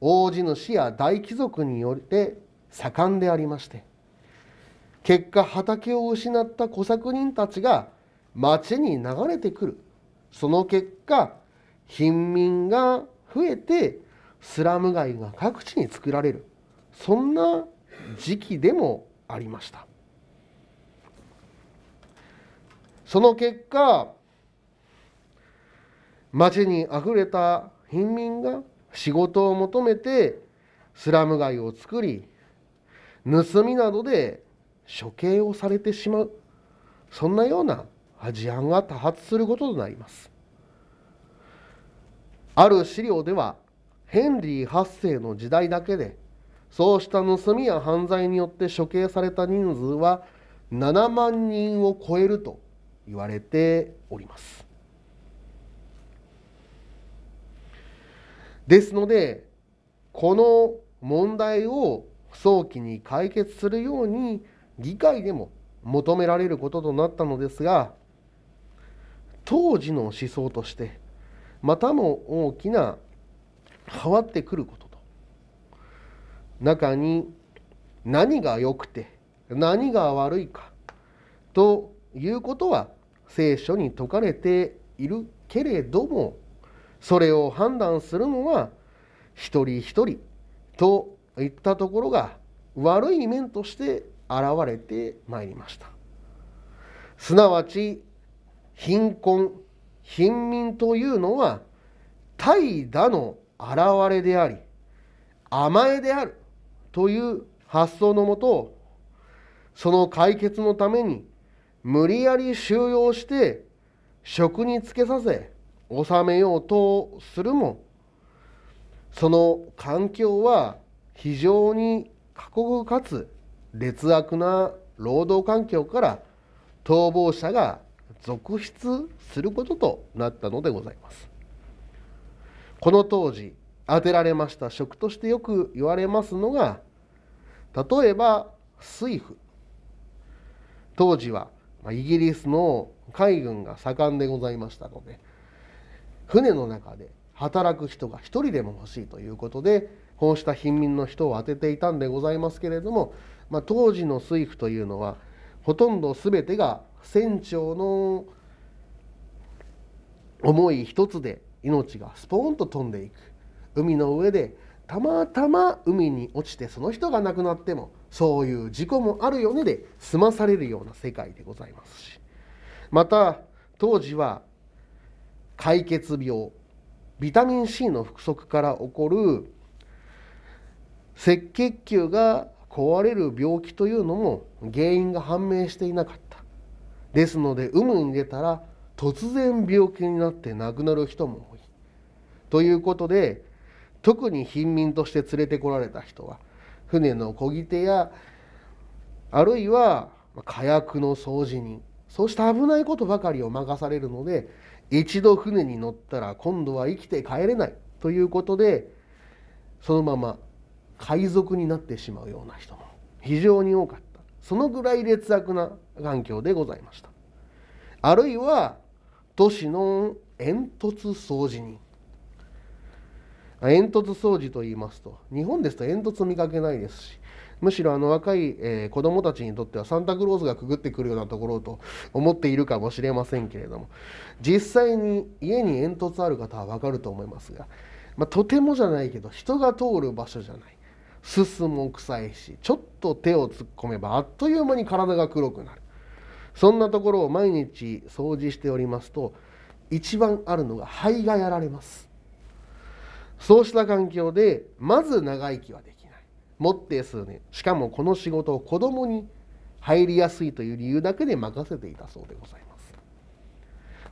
大地主や大貴族によって盛んでありまして結果畑を失った小作人たちが町に流れてくるその結果貧民が増えてスラム街が各地に作られるそんな時期でもありましたその結果町にあふれた貧民が仕事を求めてスラム街を作り盗みなどで処刑をされてしまうそんなような事案が多発することとなりますある資料ではヘンリー8世の時代だけでそうした盗みや犯罪によって処刑された人数は7万人を超えると言われております。ですのでこの問題を早期に解決するように議会でも求められることとなったのですが当時の思想としてまたも大きな変わってくること中に何が良くて何が悪いかということは聖書に説かれているけれどもそれを判断するのは一人一人といったところが悪い面として現れてまいりましたすなわち貧困貧民というのは怠惰の現れであり甘えであるという発想のもとその解決のために無理やり収容して職に就けさせ納めようとするもその環境は非常に過酷かつ劣悪な労働環境から逃亡者が続出することとなったのでございます。この当時当てられました食としてよく言われますのが例えば水夫当時はイギリスの海軍が盛んでございましたので船の中で働く人が一人でも欲しいということでこうした貧民の人を当てていたんでございますけれども、まあ、当時の水夫というのはほとんど全てが船長の思い一つで命がスポーンと飛んでいく海の上でたまたま海に落ちてその人が亡くなってもそういう事故もあるよねで済まされるような世界でございますしまた当時は解決病ビタミン C の不足から起こる赤血球が壊れる病気というのも原因が判明していなかったですので海に出たら突然病気になって亡くなる人も多いということで特に貧民として連れてこられた人は船の漕ぎ手やあるいは火薬の掃除人そうした危ないことばかりを任されるので一度船に乗ったら今度は生きて帰れないということでそのまま海賊になってしまうような人も非常に多かったそのぐらい劣悪な環境でございましたあるいは都市の煙突掃除人煙突掃除と言いますと日本ですと煙突見かけないですしむしろあの若い、えー、子たちにとってはサンタクロースがくぐってくるようなところと思っているかもしれませんけれども実際に家に煙突ある方は分かると思いますが、まあ、とてもじゃないけど人が通る場所じゃないすすも臭いしちょっと手を突っ込めばあっという間に体が黒くなるそんなところを毎日掃除しておりますと一番あるのが肺がやられますそうした環境でまず長生きはできない持って数年しかもこの仕事を子供に入りやすいという理由だけで任せていたそうでございます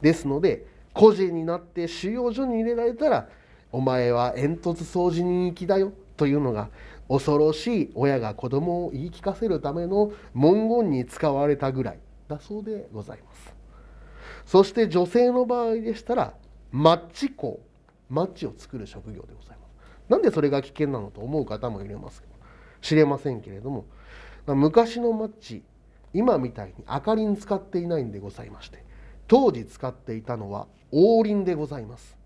ですので個人になって収容所に入れられたらお前は煙突掃除人行きだよというのが恐ろしい親が子供を言い聞かせるための文言に使われたぐらいだそうでございますそして女性の場合でしたらマッチ校マッチを作る職業でございますなんでそれが危険なのと思う方もいれます知れませんけれども昔のマッチ今みたいに明かりに使っていないんでございまして当時使っていたのは王林でございます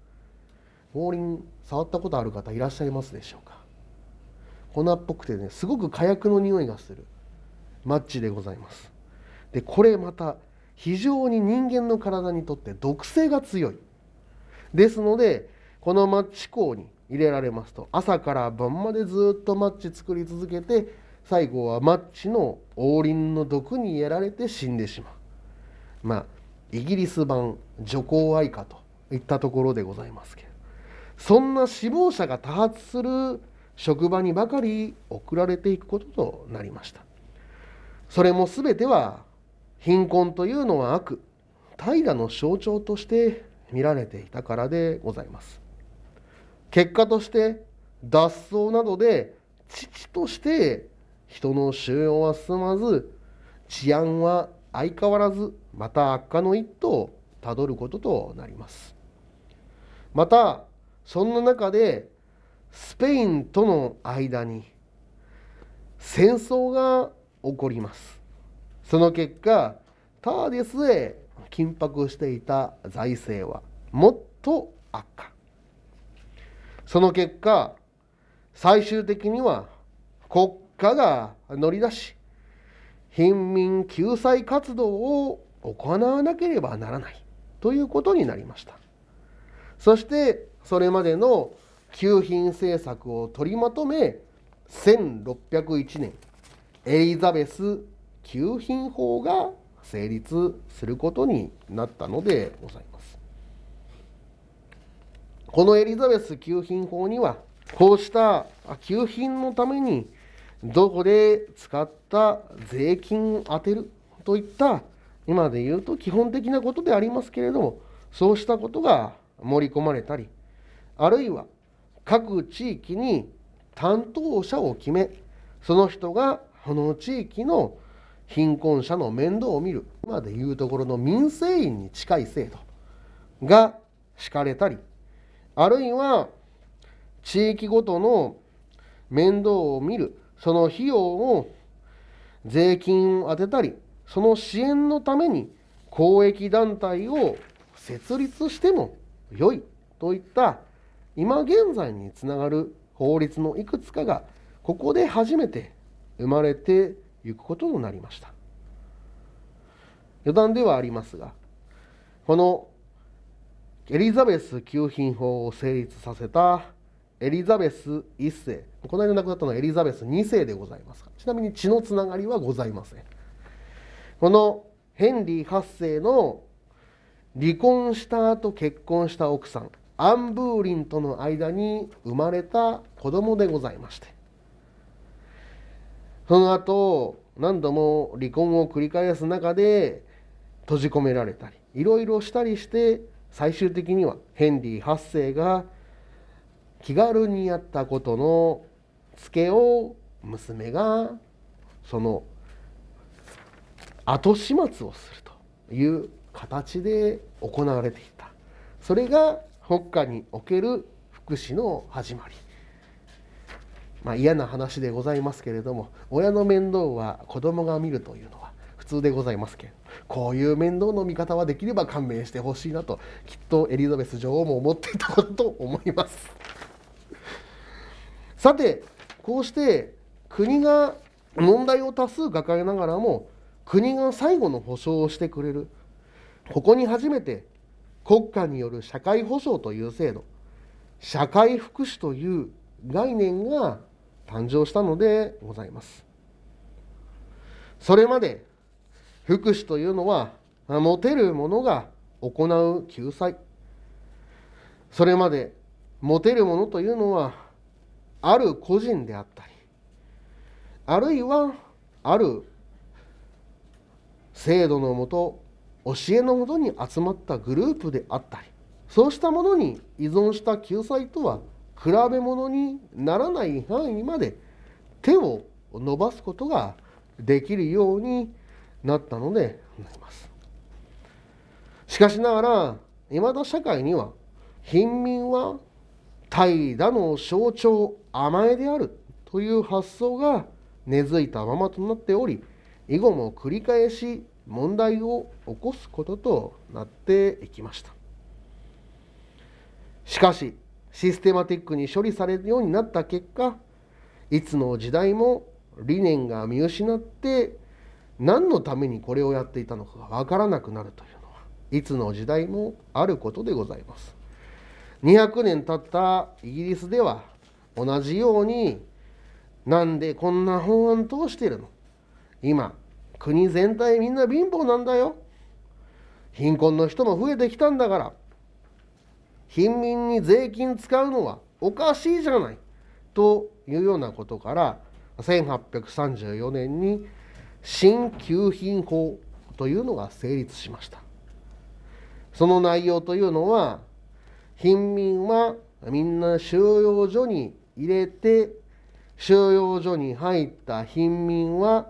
王林触ったことある方いらっしゃいますでしょうか粉っぽくてねすごく火薬の匂いがするマッチでございますでこれまた非常に人間の体にとって毒性が強いですのでこのマッチ工に入れられますと朝から晩までずっとマッチ作り続けて最後はマッチの王林の毒にやられて死んでしまうまあイギリス版女皇愛歌といったところでございますけどそんな死亡者が多発する職場にばかり送られていくこととなりましたそれも全ては貧困というのは悪怠惰の象徴として見られていたからでございます結果として脱走などで父として人の収容は進まず治安は相変わらずまた悪化の一途をたどることとなりますまたそんな中でスペインとの間に戦争が起こりますその結果ターデスへ緊迫していた財政はもっと悪化その結果最終的には国家が乗り出し貧民救済活動を行わなければならないということになりましたそしてそれまでの給品政策を取りまとめ1601年エリザベス給品法が成立することになったのでございますこのエリザベス給品法にはこうした給品のためにどこで使った税金を充てるといった今で言うと基本的なことでありますけれどもそうしたことが盛り込まれたりあるいは各地域に担当者を決めその人がこの地域の貧困者の面倒を見る今でいうところの民生委員に近い制度が敷かれたりあるいは地域ごとの面倒を見るその費用を税金を充てたりその支援のために公益団体を設立しても良いといった今現在につながる法律のいくつかがここで初めて生まれていくこととなりました余談ではありますがこのエリザベス給品法を成立させたエリザベス1世この間亡くなったのはエリザベス2世でございますちなみに血のつながりはございませんこのヘンリー8世の離婚した後結婚した奥さんアン・ブーリンとの間に生まれた子供でございましてその後何度も離婚を繰り返す中で閉じ込められたりいろいろしたりして最終的にはヘンリー8世が気軽にやったことのつけを娘がその後始末をするという形で行われていたそれが国家における福祉の始まり、まあ、嫌な話でございますけれども親の面倒は子供が見るというのは普通でございますけれどこういう面倒の見方はできれば勘弁してほしいなときっとエリザベス女王も思っていたとと思います さてこうして国が問題を多数抱えながらも国が最後の保障をしてくれるここに初めて国家による社会保障という制度社会福祉という概念が誕生したのでございます。それまで福祉というのは持てる者が行う救済それまで持てる者というのはある個人であったりあるいはある制度のもと教えのもとに集まったグループであったりそうしたものに依存した救済とは比べ物にならない範囲まで手を伸ばすことができるようになったのでなります。しかしながら未だ社会には貧民は怠惰の象徴甘えであるという発想が根付いたままとなっており以後も繰り返し問題を起こすこととなっていきましたしかしシステマティックに処理されるようになった結果いつの時代も理念が見失って何のためにこれをやっていたのかが分からなくなるというのはいつの時代もあることでございます200年経ったイギリスでは同じようになんでこんな法案通してるの今国全体みんな貧乏なんだよ貧困の人も増えてきたんだから貧民に税金使うのはおかしいじゃないというようなことから1834年に新旧品法というのが成立しましたその内容というのは貧民はみんな収容所に入れて収容所に入った貧民は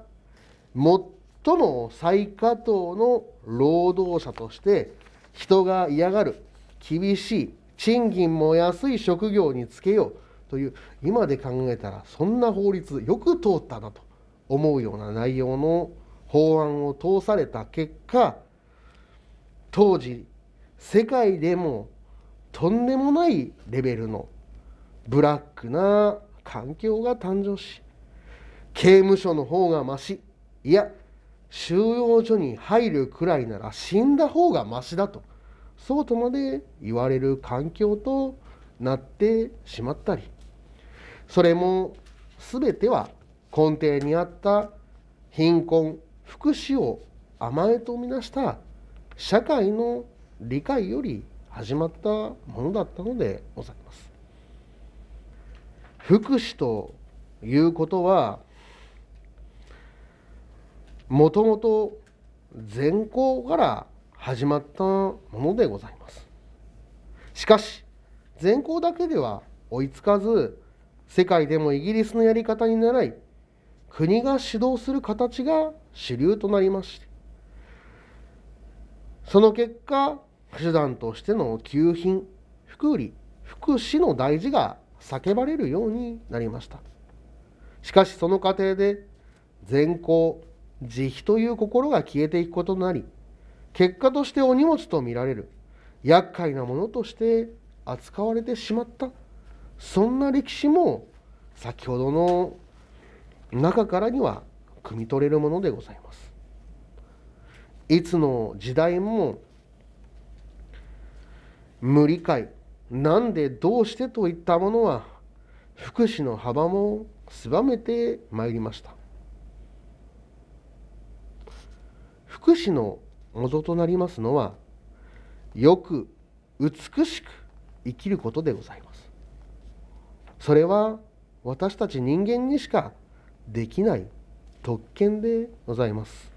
最も最下等の労働者として人が嫌がる厳しい賃金も安い職業に就けようという今で考えたらそんな法律よく通ったなと思うような内容の法案を通された結果当時世界でもとんでもないレベルのブラックな環境が誕生し刑務所の方がましいや収容所に入るくらいなら死んだ方がましだとそうとまで言われる環境となってしまったりそれも全ては根底にあった貧困福祉を甘えとみなした社会の理解より始まったものだったのでございます。福祉ということはもともと善行から始まったものでございます。しかし善行だけでは追いつかず世界でもイギリスのやり方に習い国が指導する形が主流となりましてその結果手段としての給品福利福祉の大事が叫ばれるようになりましたしかしその過程で善行慈悲という心が消えていくこととなり結果としてお荷物と見られる厄介なものとして扱われてしまったそんな歴史も先ほどの中からには汲み取れるものでございますいつの時代も無理解なんでどうしてといったものは福祉の幅も狭めてまいりました福祉の元となりますのはよく美しく生きることでございますそれは私たち人間にしかできない特権でございます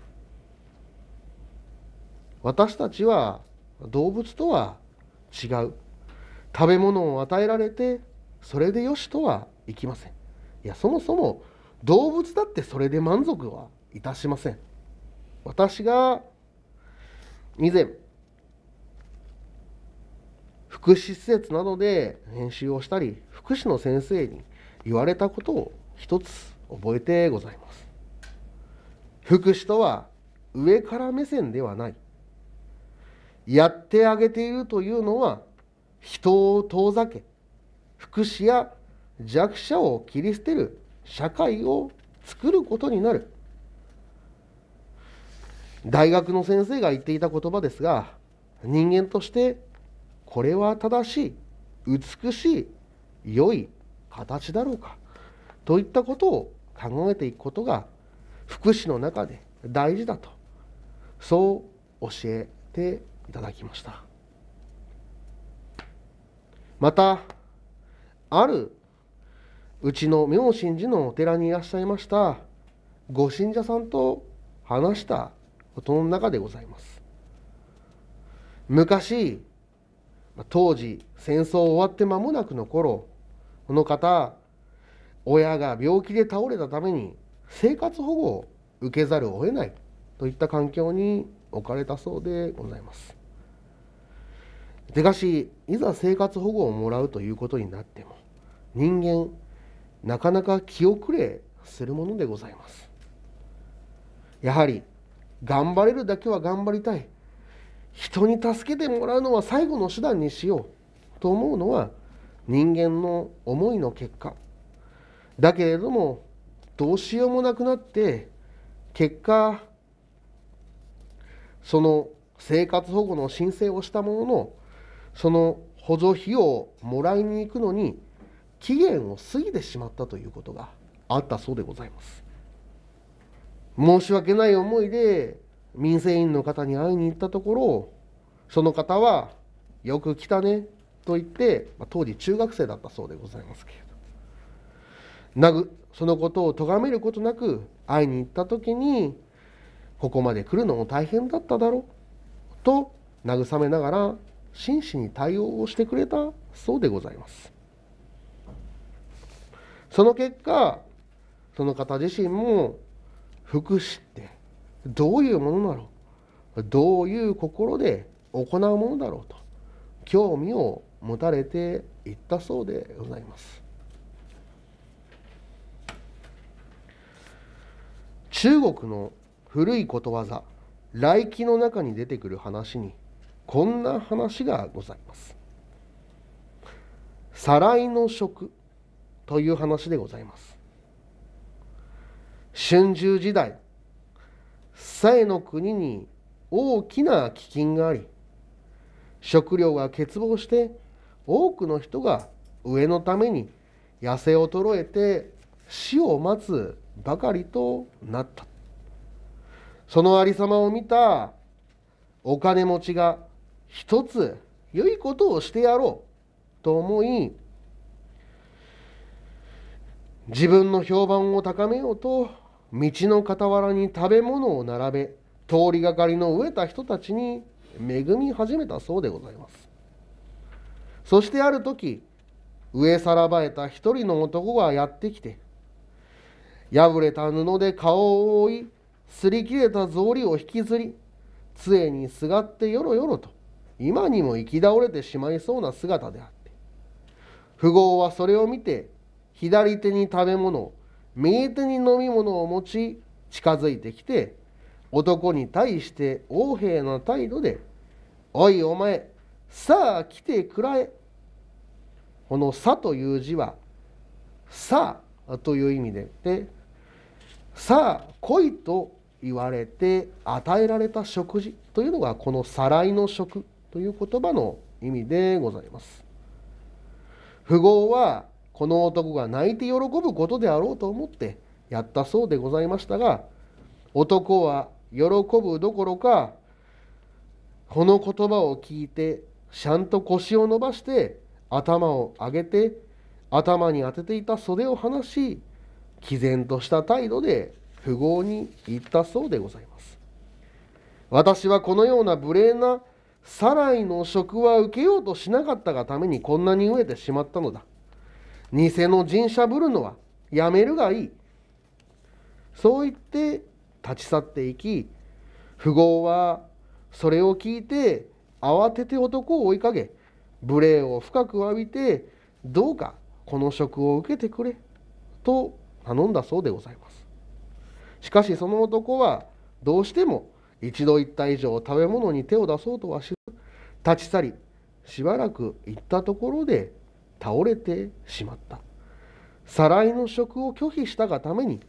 私たちは動物とは違う食べ物を与えられてそれでよしとはいきませんいやそもそも動物だってそれで満足はいたしません私が以前福祉施設などで編集をしたり福祉の先生に言われたことを一つ覚えてございます。福祉とは上から目線ではない。やってあげているというのは人を遠ざけ福祉や弱者を切り捨てる社会を作ることになる大学の先生が言っていた言葉ですが人間としてこれは正しい美しい良い形だろうかといったことを考えていくことが福祉の中で大事だとそう教えていただきましたまたあるうちの明神寺のお寺にいらっしゃいましたご信者さんと話したことの中でございます昔当時戦争終わって間もなくの頃この方親が病気で倒れたために生活保護を受けざるを得ないといった環境に置かれたそうでございます。でかしいざ生活保護をもらうということになっても人間なかなか気遅れするものでございます。やはり頑張れるだけは頑張りたい人に助けてもらうのは最後の手段にしようと思うのは人間の思いの結果だけれどもどうしようもなくなって結果その生活保護の申請をしたもののその補助費用をもらいに行くのに期限を過ぎてしまったということがあったそうでございます申し訳ない思いで民生委員の方に会いに行ったところその方は「よく来たね」と言って、まあ、当時中学生だったそうでございますけどぐそのことを咎めることなく会いに行った時にここまで来るのも大変だっただろうと慰めながら真摯に対応をしてくれたそうでございますその結果その方自身も福祉ってどういうものだろうどういう心で行うものだろうと興味を持たれていったそうでございます。中国の古いことわざ来季の中に出てくる話にこんな話がございます。再来の食という話でございます。春秋時代西の国に大きな飢饉があり食料が欠乏して多くの人が上のために痩せ衰えて死を待つばかりとなったそのありさまを見たお金持ちが一つ良いことをしてやろうと思い自分の評判を高めようと道の傍らに食べ物を並べ通りがかりの飢えた人たちに恵み始めたそうでございますそしてある時上さらばえた一人の男がやってきて破れた布で顔を覆い擦り切れた草履を引きずり杖にすがってよろよろと今にも行き倒れてしまいそうな姿であって富豪はそれを見て左手に食べ物右手に飲み物を持ち近づいてきて男に対して横柄な態度で「おいお前さあ来てくらえ」この「さ」という字は「さあ」という意味ででさあ来いと言われて与えられた食事というのがこの「さらいの食」という言葉の意味でございます。富豪はこの男が泣いて喜ぶことであろうと思ってやったそうでございましたが男は喜ぶどころかこの言葉を聞いてしゃんと腰を伸ばして頭を上げて頭に当てていた袖を離し毅然とした態度で富豪に言ったそうでございます私はこのような無礼なサライの職は受けようとしなかったがためにこんなに飢えてしまったのだ偽の人者ぶるのはやめるがいいそう言って立ち去っていき富豪はそれを聞いて慌てて男を追いかけ無礼を深く浴びてどうかこの職を受けてくれと頼んだそうでございますしかしその男はどうしても一度言った以上食べ物に手を出そうとはしず立ち去りしばらく行ったところで倒れてしまったさらいの職を拒否したがために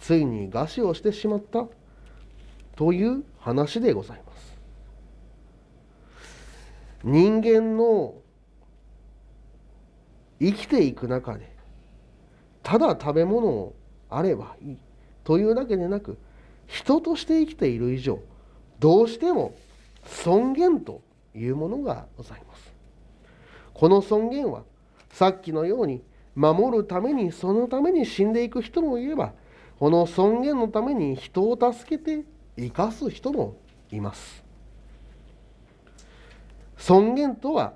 ついに餓死をしてしまったという話でございます人間の生きていく中でただ食べ物をあればいいというだけでなく人として生きている以上どうしても尊厳というものがございますこの尊厳はさっきのように守るためにそのために死んでいく人もいればこの尊厳のために人を助けて生かす人もいます尊厳とは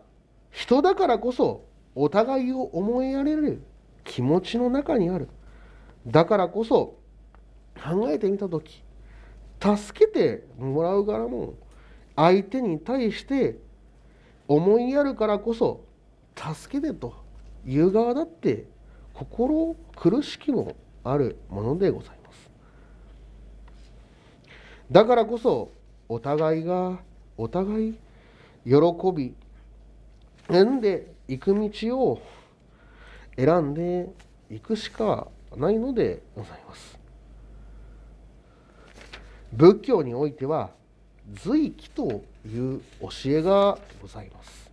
人だからこそお互いを思いやれる気持ちの中にあるだからこそ考えてみた時助けてもらう側も相手に対して思いやるからこそ助けてという側だって心苦しきもあるものでございますだからこそお互いがお互い喜び産んでいく道を選んでいくしかないのでございます仏教においては随気という教えがございます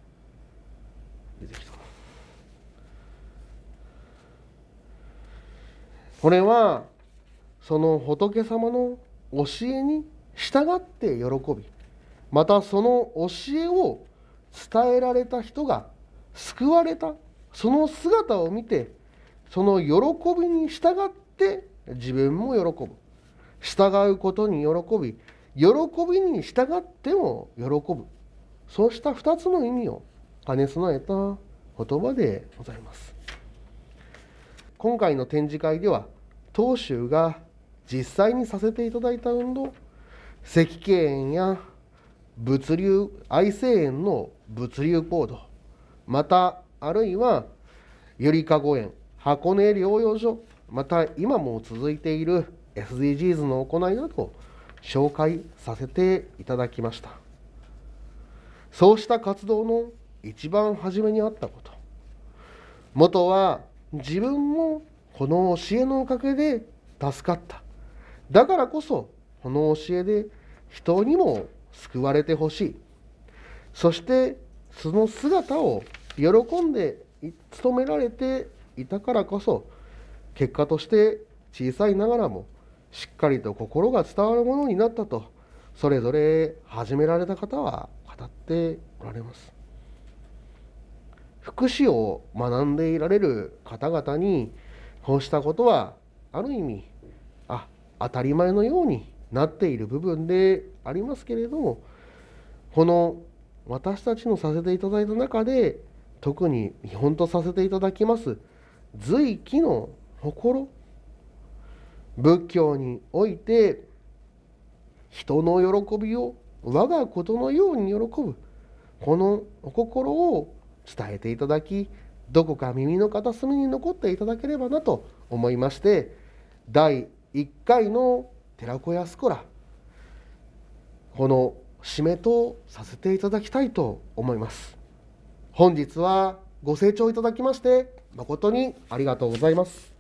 これはその仏様の教えに従って喜びまたその教えを伝えられた人が救われたその姿を見てその喜びに従って自分も喜ぶ従うことに喜び喜びに従っても喜ぶそうした2つの意味を兼ね備えた言葉でございます今回の展示会では当衆が実際にさせていただいた運動石敬園や物流愛生園の物流行動またあるいはゆりかご園箱根療養所また今も続いている SDGs の行いなど紹介させていただきましたそうした活動の一番初めにあったこと元は自分もこの教えのおかげで助かっただからこそこの教えで人にも救われてほしいそしてその姿を喜んで勤められていたからこそ結果として小さいながらもしっかりと心が伝わるものになったとそれぞれ始められた方は語っておられます福祉を学んでいられる方々にこうしたことはある意味あ当たり前のようになっている部分でありますけれどもこの私たちのさせていただいた中で特に見本とさせていただきます随気の心仏教において人の喜びを我がことのように喜ぶこのお心を伝えていただきどこか耳の片隅に残っていただければなと思いまして第1回の寺子屋スコラこの締めとさせていただきたいと思います。本日はご清聴いただきまして誠にありがとうございます。